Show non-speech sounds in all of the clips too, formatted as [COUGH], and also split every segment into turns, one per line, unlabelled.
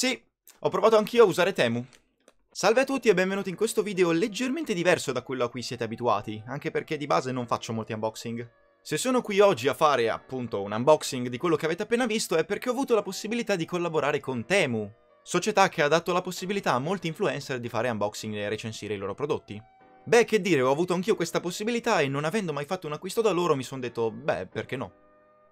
Sì, ho provato anch'io a usare Temu. Salve a tutti e benvenuti in questo video leggermente diverso da quello a cui siete abituati, anche perché di base non faccio molti unboxing. Se sono qui oggi a fare, appunto, un unboxing di quello che avete appena visto è perché ho avuto la possibilità di collaborare con Temu, società che ha dato la possibilità a molti influencer di fare unboxing e recensire i loro prodotti. Beh, che dire, ho avuto anch'io questa possibilità e non avendo mai fatto un acquisto da loro mi sono detto, beh, perché no?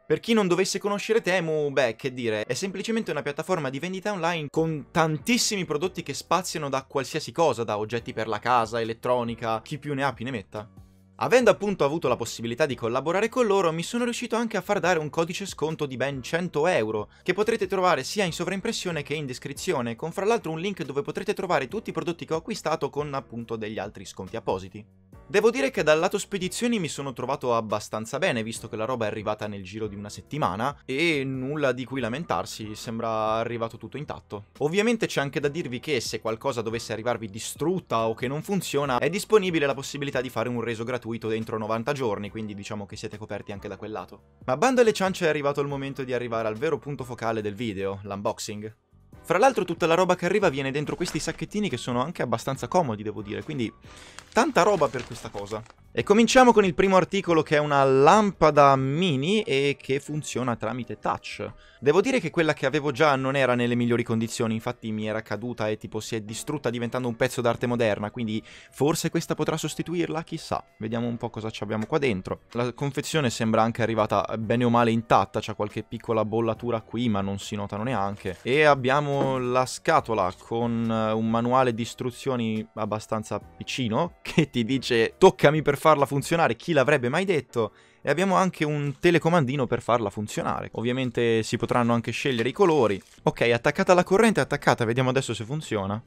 Per chi non dovesse conoscere Temu, beh, che dire, è semplicemente una piattaforma di vendita online con tantissimi prodotti che spaziano da qualsiasi cosa, da oggetti per la casa, elettronica, chi più ne ha più ne metta. Avendo appunto avuto la possibilità di collaborare con loro, mi sono riuscito anche a far dare un codice sconto di ben 100 euro, che potrete trovare sia in sovraimpressione che in descrizione, con fra l'altro un link dove potrete trovare tutti i prodotti che ho acquistato con appunto degli altri sconti appositi. Devo dire che dal lato spedizioni mi sono trovato abbastanza bene, visto che la roba è arrivata nel giro di una settimana e nulla di cui lamentarsi, sembra arrivato tutto intatto. Ovviamente c'è anche da dirvi che se qualcosa dovesse arrivarvi distrutta o che non funziona, è disponibile la possibilità di fare un reso gratuito dentro 90 giorni, quindi diciamo che siete coperti anche da quel lato. Ma bando alle ciance è arrivato il momento di arrivare al vero punto focale del video, l'unboxing. Fra l'altro tutta la roba che arriva viene dentro questi sacchettini che sono anche abbastanza comodi, devo dire, quindi tanta roba per questa cosa. E cominciamo con il primo articolo che è una lampada mini e che funziona tramite touch. Devo dire che quella che avevo già non era nelle migliori condizioni, infatti mi era caduta e tipo si è distrutta diventando un pezzo d'arte moderna, quindi forse questa potrà sostituirla, chissà. Vediamo un po' cosa ci abbiamo qua dentro. La confezione sembra anche arrivata bene o male intatta, c'è qualche piccola bollatura qui ma non si notano neanche. E abbiamo la scatola con eh, un manuale di istruzioni abbastanza piccino [LAUGHS] che ti dice toccami per favore farla funzionare, chi l'avrebbe mai detto? E abbiamo anche un telecomandino per farla funzionare. Ovviamente si potranno anche scegliere i colori. Ok, attaccata alla corrente, attaccata, vediamo adesso se funziona.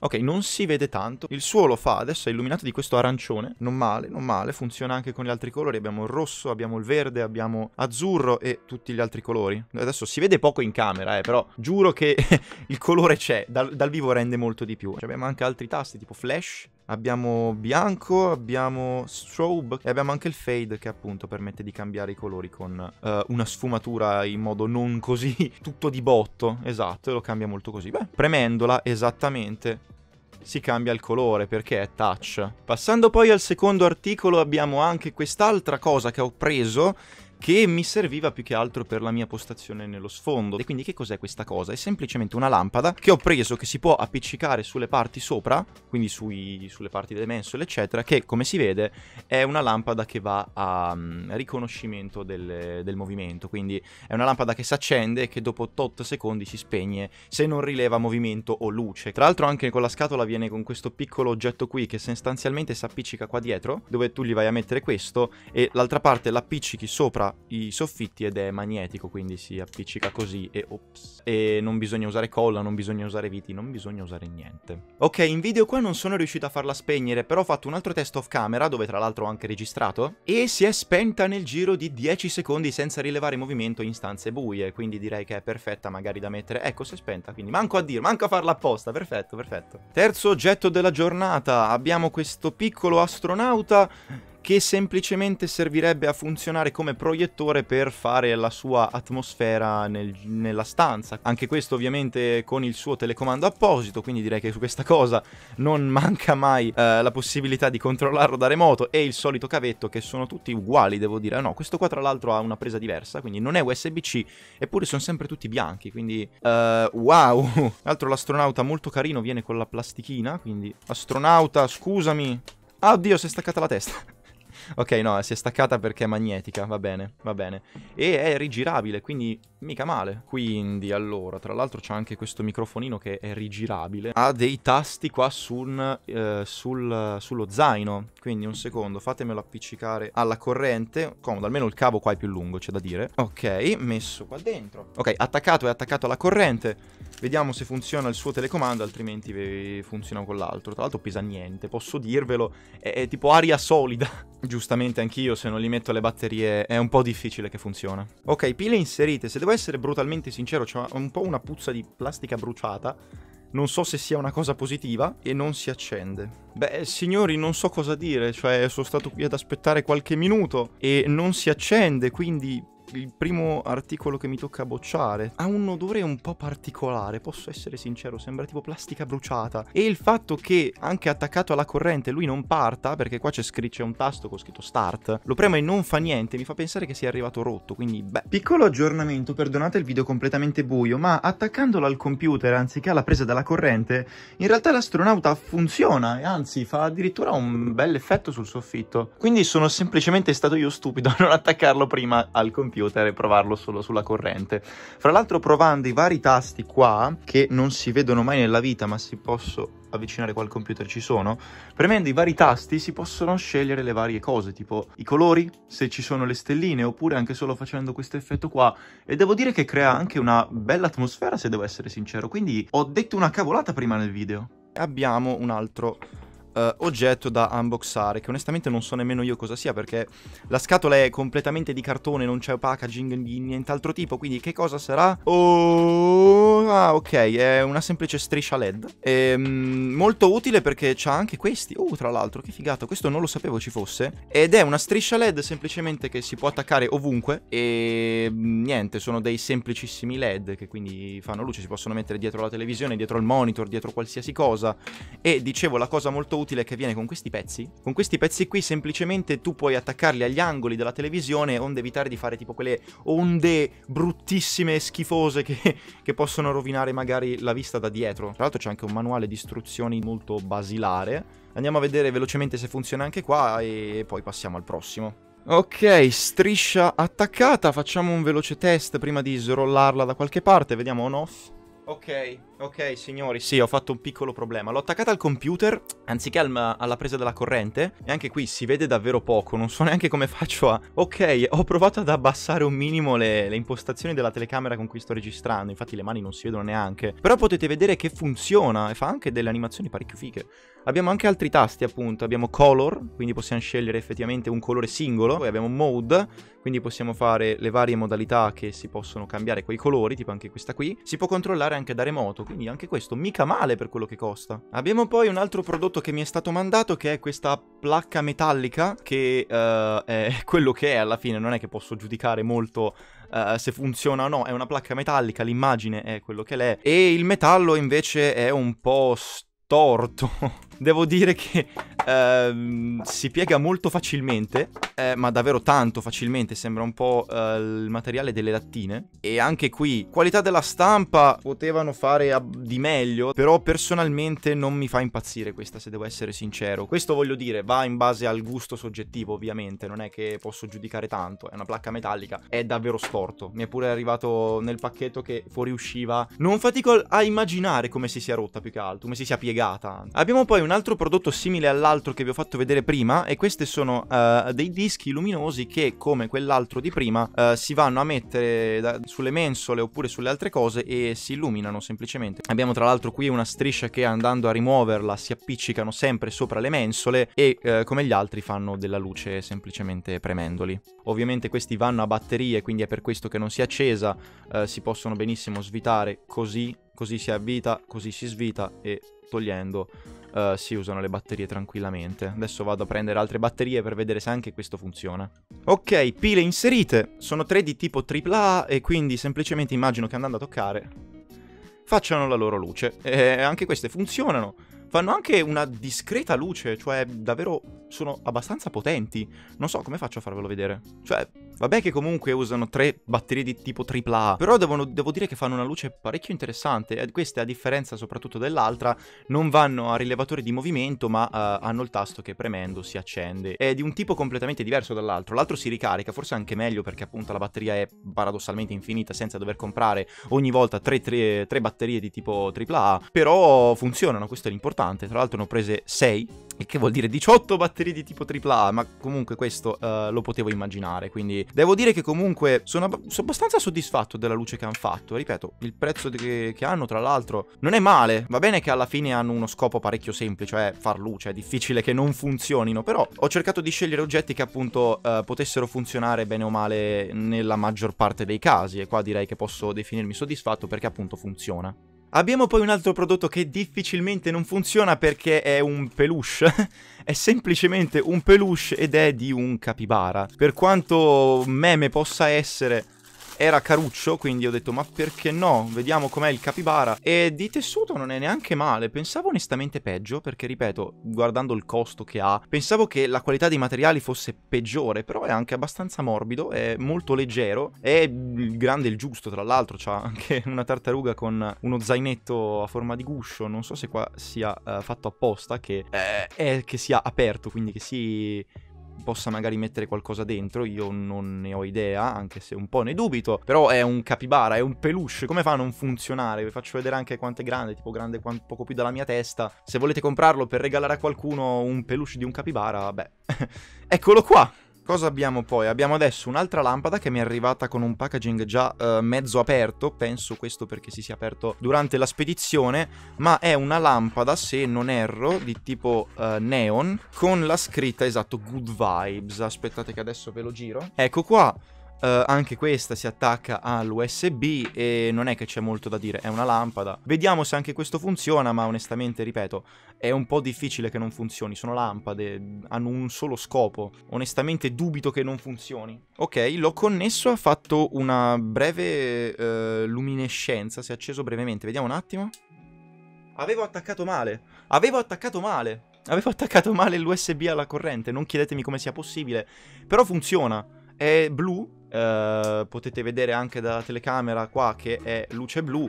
Ok, non si vede tanto. Il suo lo fa adesso, è illuminato di questo arancione. Non male, non male. Funziona anche con gli altri colori. Abbiamo il rosso, abbiamo il verde, abbiamo azzurro e tutti gli altri colori. Adesso si vede poco in camera, eh, però giuro che [LAUGHS] il colore c'è. Dal, dal, vivo rende molto di più. Cioè, abbiamo anche altri tasti tipo flash. Abbiamo bianco, abbiamo strobe e abbiamo anche il fade che appunto permette di cambiare i colori con uh, una sfumatura in modo non così [LAUGHS] tutto di botto, esatto, e lo cambia molto così. Beh, premendola esattamente si cambia il colore perché è touch. Passando poi al secondo articolo abbiamo anche quest'altra cosa che ho preso che mi serviva più che altro per la mia postazione nello sfondo. E quindi che cos'è questa cosa? È semplicemente una lampada che ho preso che si può appiccicare sulle parti sopra, quindi sui, sulle parti delle mensole eccetera, che come si vede è una lampada che va a um, riconoscimento del, del, movimento, quindi è una lampada che si accende e che dopo tot secondi si spegne se non rileva movimento o luce. Tra l'altro anche con la scatola viene con questo piccolo oggetto qui che sostanzialmente si appiccica qua dietro, dove tu gli vai a mettere questo e l'altra parte l'appiccichi sopra i soffitti ed è magnetico, quindi si appiccica così e ops. E non bisogna usare colla, non bisogna usare viti, non bisogna usare niente. Ok, in video qua non sono riuscito a farla spegnere, però ho fatto un altro test off camera, dove tra l'altro ho anche registrato, e si è spenta nel giro di 10 secondi senza rilevare movimento in stanze buie, quindi direi che è perfetta magari da mettere. Ecco, si è spenta, quindi manco a dire, manco a farla apposta, perfetto, perfetto. Terzo oggetto della giornata, abbiamo questo piccolo astronauta che semplicemente servirebbe a funzionare come proiettore per fare la sua atmosfera nel, nella stanza. Anche questo ovviamente con il suo telecomando apposito, quindi direi che su questa cosa non [LAUGHS] manca mai eh, la possibilità di controllarlo da remoto e il solito cavetto che sono tutti uguali, devo dire. No, questo qua tra l'altro ha una presa diversa, quindi non è USB-C, eppure sono sempre tutti bianchi, quindi eh, wow. Tra [LAUGHS] l'altro l'astronauta molto carino viene con la plastichina, quindi astronauta, scusami. Oddio, si è staccata la testa ok, no, si è staccata perché è magnetica, va bene, va bene. E è rigirabile, quindi mica male. Quindi, allora, tra l'altro c'è anche questo microfonino che è rigirabile. Ha dei tasti qua sul, eh, sul, sullo zaino, quindi un secondo, fatemelo appiccicare alla corrente. Comodo, almeno il cavo qua è più lungo, c'è da dire. Ok, messo qua dentro. Ok, attaccato e attaccato alla corrente. Vediamo se funziona il suo telecomando, altrimenti funziona con l'altro. Tra l'altro pesa niente, posso dirvelo, è, è tipo aria solida. [LAUGHS] Giustamente anch'io, se non gli metto le batterie, è un po' difficile che funziona. Ok, pile inserite. Se devo essere brutalmente sincero, c'è un po' una puzza di plastica bruciata. Non so se sia una cosa positiva e non si accende. Beh, signori, non so cosa dire, cioè sono stato qui ad aspettare qualche minuto e non si accende, quindi il primo articolo che mi tocca bocciare. Ha un odore un po' particolare, posso essere sincero, sembra tipo plastica bruciata. E il fatto che anche attaccato alla corrente lui non parta, perché qua c'è scritto c'è un tasto con scritto start, lo premo e non fa niente, mi fa pensare che sia arrivato rotto, quindi beh. Piccolo aggiornamento, perdonate il video completamente buio, ma attaccandolo al computer anziché alla presa dalla corrente, in realtà l'astronauta funziona, e anzi fa addirittura un bel effetto sul soffitto. Quindi sono semplicemente stato io stupido a non attaccarlo prima al computer computer e provarlo solo sulla corrente. Fra l'altro provando i vari tasti qua, che non si vedono mai nella vita, ma si possono avvicinare qual computer ci sono, premendo i vari tasti si possono scegliere le varie cose, tipo i colori, se ci sono le stelline, oppure anche solo facendo questo effetto qua. E devo dire che crea anche una bella atmosfera, se devo essere sincero. Quindi ho detto una cavolata prima nel video. Abbiamo un altro uh, oggetto da unboxare, che onestamente non so nemmeno io cosa sia, perché la scatola è completamente di cartone, non c'è packaging di nient'altro tipo, quindi che cosa sarà? Oh, ah, ok, è una semplice striscia LED. Ehm, molto utile perché c'ha anche questi. Oh, tra l'altro, che figata, questo non lo sapevo ci fosse. Ed è una striscia LED semplicemente che si può attaccare ovunque e mm, niente, sono dei semplicissimi LED che quindi fanno luce, si possono mettere dietro la televisione, dietro il monitor, dietro qualsiasi cosa. E dicevo, la cosa molto utile utile che viene con questi pezzi? Con questi pezzi qui semplicemente tu puoi attaccarli agli angoli della televisione onde evitare di fare tipo quelle onde bruttissime e schifose che, che possono rovinare magari la vista da dietro. Tra l'altro c'è anche un manuale di istruzioni molto basilare. Andiamo a vedere velocemente se funziona anche qua e poi passiamo al prossimo. Ok, striscia attaccata, facciamo un veloce test prima di srollarla da qualche parte, vediamo on off. Ok, Ok, signori, sì, ho fatto un piccolo problema. L'ho attaccata al computer, anziché al, alla presa della corrente. E anche qui si vede davvero poco, non so [LAUGHS] neanche come faccio a... Ok, ho provato ad abbassare un minimo le, le impostazioni della telecamera con cui sto registrando. Infatti le mani non si vedono neanche. Però potete vedere che funziona e fa anche delle animazioni parecchio fighe. Abbiamo anche altri tasti, appunto. Abbiamo color, quindi possiamo scegliere effettivamente un colore singolo. Poi abbiamo mode, quindi possiamo fare le varie modalità che si possono cambiare quei colori, tipo anche questa qui. Si può controllare anche da remoto, quindi anche questo mica male per quello che costa. Abbiamo poi un altro prodotto che mi è stato mandato, che è questa placca metallica, che uh, è [LAUGHS] quello che è alla fine, non è che posso giudicare molto Uh, se funziona o no, è una placca metallica, l'immagine è quello che l'è, e il metallo invece è un po' storto. [LAUGHS] devo dire che ehm, si piega molto facilmente, eh, ma davvero tanto facilmente, sembra un po' eh, il materiale delle lattine. E anche qui, qualità della stampa potevano fare di meglio, però personalmente non mi fa impazzire questa, se devo essere sincero. Questo voglio dire, va in base al gusto soggettivo, ovviamente, non è che posso giudicare tanto, è una placca metallica, è davvero storto. Mi è pure arrivato nel pacchetto che fuoriusciva. Non fatico a immaginare come si sia rotta più che altro, come si sia piegata. Abbiamo poi un un altro prodotto simile all'altro che vi ho fatto vedere prima e questi sono uh, dei dischi luminosi che come quell'altro di prima uh, si vanno a mettere da, sulle mensole oppure sulle altre cose e si illuminano semplicemente. Abbiamo tra l'altro qui una striscia che andando a rimuoverla si appiccicano sempre sopra le mensole e uh, come gli altri fanno della luce semplicemente premendoli. Ovviamente questi vanno a batterie quindi è per questo che non si è accesa, si possono benissimo svitare così, così si avvita, così si svita e togliendo eh, si usano le batterie tranquillamente. Adesso vado a prendere altre batterie per vedere se anche questo funziona. Ok, pile inserite. Sono tre di tipo AAA e quindi semplicemente immagino che andando a toccare facciano la loro luce. E anche queste funzionano. Fanno anche una discreta luce, cioè davvero sono abbastanza potenti. Non so come faccio a farvelo vedere. Cioè, Vabbè che comunque usano tre batterie di tipo AAA, però devono, devo dire che fanno una luce parecchio interessante. Eh, queste, a differenza soprattutto dell'altra, non vanno a rilevatore di movimento, ma uh, hanno il tasto che premendo si accende. È di un tipo completamente diverso dall'altro. L'altro si ricarica, forse anche meglio perché appunto la batteria è paradossalmente infinita senza dover comprare ogni volta tre, tre, tre batterie di tipo AAA, però funzionano, questo è l'importante. Tra l'altro ne ho prese 6 il che vuol dire 18 batterie di tipo AAA, ma comunque questo uh, lo potevo immaginare, quindi devo dire che comunque sono, ab sono abbastanza soddisfatto della luce che hanno fatto. Ripeto, il prezzo che, che hanno, tra l'altro, non è male. Va bene che alla fine hanno uno scopo parecchio semplice, cioè far luce. È difficile che non funzionino, però ho cercato di scegliere oggetti che appunto eh, potessero funzionare bene o male nella maggior parte dei casi. E qua direi che posso definirmi soddisfatto perché appunto funziona. Abbiamo poi un altro prodotto che difficilmente non funziona perché è un peluche. [LAUGHS] è semplicemente un peluche ed è di un capibara. Per quanto meme possa essere, era caruccio, quindi ho detto ma perché no? Vediamo com'è il capibara. E di tessuto non è neanche male, pensavo onestamente peggio, perché ripeto, guardando il costo che ha, pensavo che la qualità dei materiali fosse peggiore, però è anche abbastanza morbido, è molto leggero, è grande il giusto, tra l'altro c'ha anche [LAUGHS] una tartaruga con uno zainetto a forma di guscio, non so se qua sia uh, fatto apposta, che, eh, è, che sia aperto, quindi che si possa magari mettere qualcosa dentro, io non ne ho idea, anche se un po' ne dubito, però è un capibara, è un peluche, come fa a non funzionare? Vi faccio vedere anche quanto è grande, tipo grande quanto, poco più della mia testa. Se volete comprarlo per regalare a qualcuno un peluche di un capibara, beh, [LAUGHS] eccolo qua! Cosa abbiamo poi? Abbiamo adesso un'altra lampada che mi è arrivata con un packaging già eh, mezzo aperto, penso questo perché si sia aperto durante la spedizione, ma è una lampada, se non erro, di tipo eh, neon, con la scritta, esatto, Good Vibes. Aspettate che adesso ve lo giro. Ecco qua, Uh, anche questa si attacca all'USB e non è che c'è molto da dire, è una lampada. Vediamo se anche questo funziona, ma onestamente, ripeto, è un po' difficile che non funzioni. Sono lampade, hanno un solo scopo. Onestamente dubito che non funzioni. Ok, l'ho connesso, ha fatto una breve uh, luminescenza, si è acceso brevemente. Vediamo un attimo. Avevo attaccato male, avevo attaccato male. Avevo attaccato male l'USB alla corrente, non chiedetemi come sia possibile, però funziona. È blu, eh, potete vedere anche dalla telecamera qua che è luce blu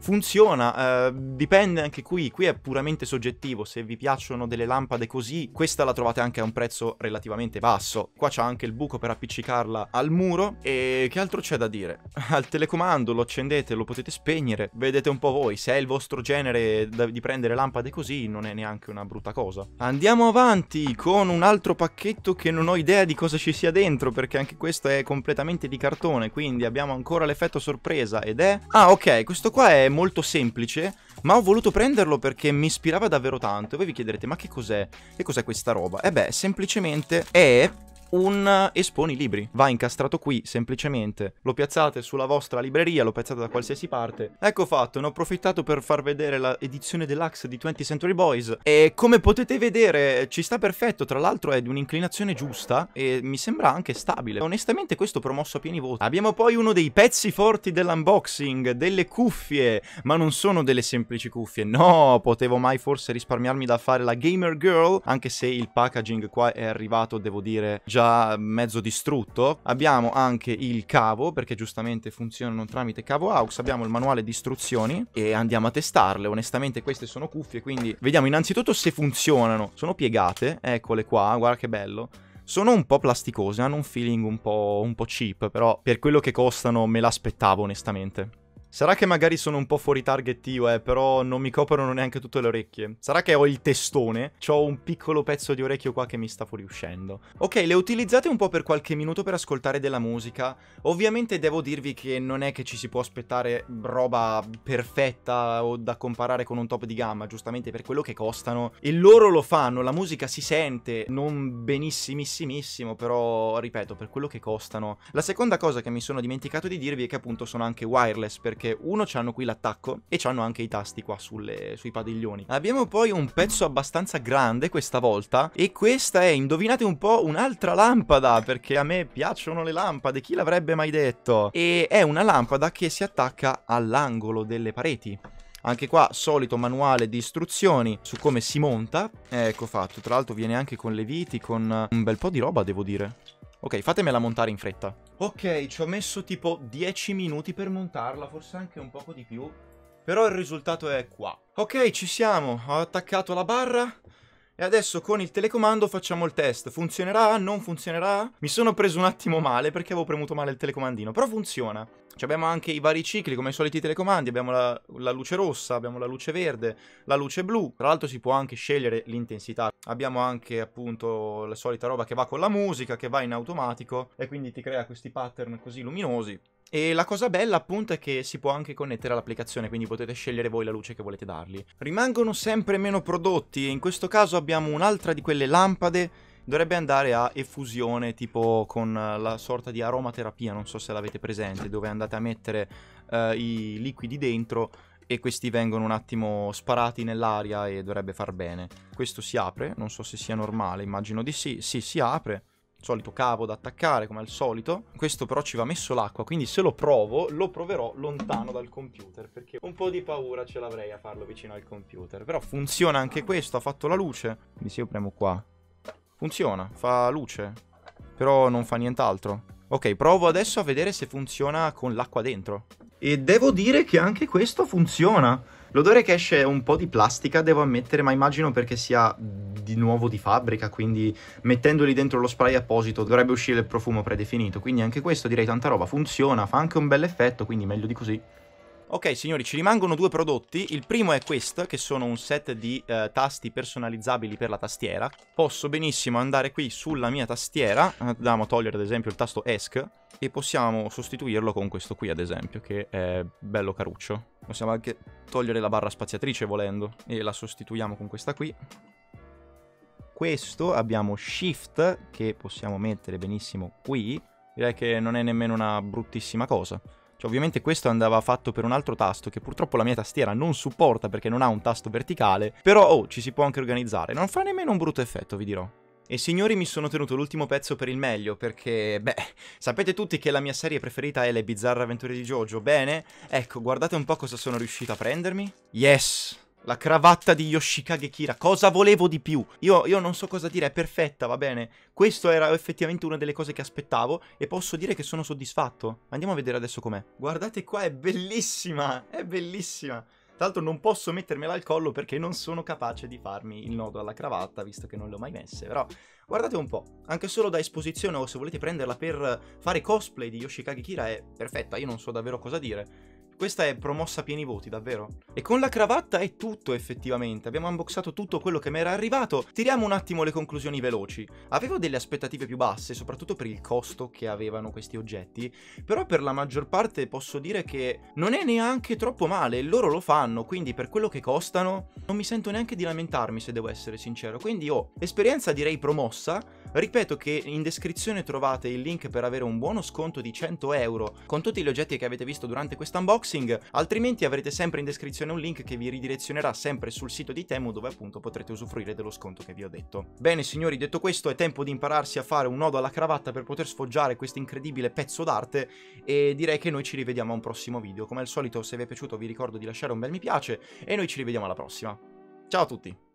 funziona, eh, dipende anche qui, qui è puramente soggettivo, se vi piacciono delle lampade così, questa la trovate anche a un prezzo relativamente basso, qua c'è anche il buco per appiccicarla al muro e che altro c'è da dire? [LAUGHS] Al telecomando lo accendete, lo potete spegnere, vedete un po' voi, se è il vostro genere di prendere lampade così non è neanche una brutta cosa. Andiamo avanti con un altro pacchetto che non ho idea di cosa ci sia dentro perché anche questo è completamente di cartone, quindi abbiamo ancora l'effetto sorpresa ed è... Ah ok, questo qua è molto semplice, ma ho voluto prenderlo perché mi ispirava davvero tanto. E voi vi chiederete, ma che cos'è? Che cos'è questa roba? E beh, semplicemente è un eh, esponi libri. Va incastrato qui, semplicemente. Lo piazzate sulla vostra libreria, lo piazzate da qualsiasi parte. Ecco fatto, ne ho approfittato per far vedere l'edizione deluxe di 20th Century Boys. E come potete vedere, ci sta perfetto. Tra l'altro è di un'inclinazione giusta e mi sembra anche stabile. Onestamente questo promosso a pieni voti. Abbiamo poi uno dei pezzi forti dell'unboxing, delle cuffie. Ma non sono delle semplici cuffie, no! Potevo mai forse risparmiarmi da fare la Gamer Girl, anche se il packaging qua è arrivato, devo dire, già già mezzo distrutto. Abbiamo anche il cavo, perché giustamente funzionano tramite cavo AUX. Abbiamo il manuale di istruzioni e andiamo a testarle. Onestamente queste sono cuffie, quindi vediamo innanzitutto se funzionano. Sono piegate, eccole qua, guarda che bello. Sono un po' plasticose, hanno un feeling un po', un po', cheap, però per quello che costano me l'aspettavo onestamente. Sarà che magari sono un po' fuori target io, eh, però non mi coprono neanche tutte le orecchie. Sarà che ho il testone, ho un piccolo pezzo di orecchio qua che mi sta fuoriuscendo. Ok, le utilizzate un po' per qualche minuto per ascoltare della musica. Ovviamente devo dirvi che non è che ci si può aspettare roba perfetta o da comparare con un top di gamma, giustamente per quello che costano. E loro lo fanno, la musica si sente, non benissimissimo, però ripeto, per quello che costano. La seconda cosa che mi sono dimenticato di dirvi è che appunto sono anche wireless, perché perché uno c'hanno qui l'attacco e c'hanno anche i tasti qua sulle, sui padiglioni. Abbiamo poi un pezzo abbastanza grande questa volta e questa è, indovinate un po', un'altra lampada perché a me piacciono le lampade, chi l'avrebbe mai detto? E è una lampada che si attacca all'angolo delle pareti. Anche qua solito manuale di istruzioni su come si monta. Ecco fatto, tra l'altro viene anche con le viti, con un bel po' di roba devo dire. Ok, fatemela montare in fretta. Ok, ci ho messo tipo 10 minuti per montarla, forse anche un poco di più. Però il risultato è qua. Ok, ci siamo. Ho attaccato la barra. E adesso con il telecomando facciamo il test. Funzionerà? Non funzionerà? Mi sono preso un attimo male perché avevo premuto male il telecomandino, però funziona abbiamo anche i vari cicli, come i soliti telecomandi, abbiamo la, la, luce rossa, abbiamo la luce verde, la luce blu, tra l'altro si può anche scegliere l'intensità, abbiamo anche appunto la solita roba che va con la musica, che va in automatico e quindi ti crea questi pattern così luminosi. E la cosa bella appunto è che si può anche connettere all'applicazione, quindi potete scegliere voi la luce che volete dargli. Rimangono sempre meno prodotti e in questo caso abbiamo un'altra di quelle lampade dovrebbe andare a effusione tipo con eh, la sorta di aromaterapia, non so se l'avete presente, dove andate a mettere eh, i liquidi dentro e questi vengono un attimo sparati nell'aria e dovrebbe far bene. Questo si apre, non so se sia normale, immagino di sì, sì si apre, solito cavo da attaccare come al solito questo però ci va messo l'acqua quindi se lo provo lo proverò lontano dal computer perché un po' di paura ce l'avrei a farlo vicino al computer però funziona anche questo ha fatto la luce quindi se io premo qua Funziona, fa luce. Però non fa nient'altro. Ok, provo adesso a vedere se funziona con l'acqua dentro. E devo dire che anche questo funziona. L'odore che esce è un po' di plastica, devo ammettere, ma immagino perché sia di nuovo di fabbrica, quindi mettendoli dentro lo spray apposito dovrebbe uscire il profumo predefinito. Quindi anche questo direi tanta roba, funziona, fa anche un bel effetto, quindi meglio di così. Ok signori ci rimangono due prodotti Il primo è questo che sono un set di eh, tasti personalizzabili per la tastiera Posso benissimo andare qui sulla mia tastiera eh, Andiamo a togliere ad esempio il tasto ESC E possiamo sostituirlo con questo qui ad esempio che è bello caruccio Possiamo anche togliere la barra spaziatrice volendo E la sostituiamo con questa qui questo abbiamo shift che possiamo mettere benissimo qui direi che non è nemmeno una bruttissima cosa cioè, ovviamente questo andava fatto per un altro tasto che purtroppo la mia tastiera non supporta perché non ha un tasto verticale, però oh, ci si può anche organizzare. Non fa nemmeno un brutto effetto, vi dirò. E signori mi sono tenuto l'ultimo pezzo per il meglio perché, beh, sapete tutti che la mia serie preferita è Le bizzarre avventure di Jojo, bene? Ecco, guardate un po' cosa sono riuscito a prendermi. Yes! La cravatta di Yoshikage Kira. Cosa volevo di più? Io, io, non so cosa dire, è perfetta, va bene. Questo era effettivamente una delle cose che aspettavo e posso dire che sono soddisfatto. Andiamo a vedere adesso com'è. Guardate qua, è bellissima, è bellissima. Tra l'altro non posso mettermela al collo perché non sono capace di farmi il nodo alla cravatta, visto che non le ho mai messe, però... Guardate un po', anche solo da esposizione o se volete prenderla per fare cosplay di Yoshikage Kira è perfetta, io non so davvero cosa dire. Questa è promossa a pieni voti, davvero. E con la cravatta è tutto effettivamente, abbiamo unboxato tutto quello che mi era arrivato. Tiriamo un attimo le conclusioni veloci. Avevo delle aspettative più basse, soprattutto per il costo che avevano questi oggetti, però per la maggior parte posso dire che non è neanche troppo male, loro lo fanno, quindi per quello che costano non mi sento neanche di lamentarmi se devo essere sincero. Quindi ho oh, esperienza direi promossa, Ripeto che in descrizione trovate il link per avere un buono sconto di 100 euro con tutti gli oggetti che avete visto durante questo unboxing, altrimenti avrete sempre in descrizione un link che vi ridirezionerà sempre sul sito di Temu dove appunto potrete usufruire dello sconto che vi ho detto. Bene signori, detto questo è tempo di impararsi a fare un nodo alla cravatta per poter sfoggiare questo incredibile pezzo d'arte e direi che noi ci rivediamo a un prossimo video. Come al solito se vi è piaciuto vi ricordo di lasciare un bel mi piace e noi ci rivediamo alla prossima. Ciao a tutti!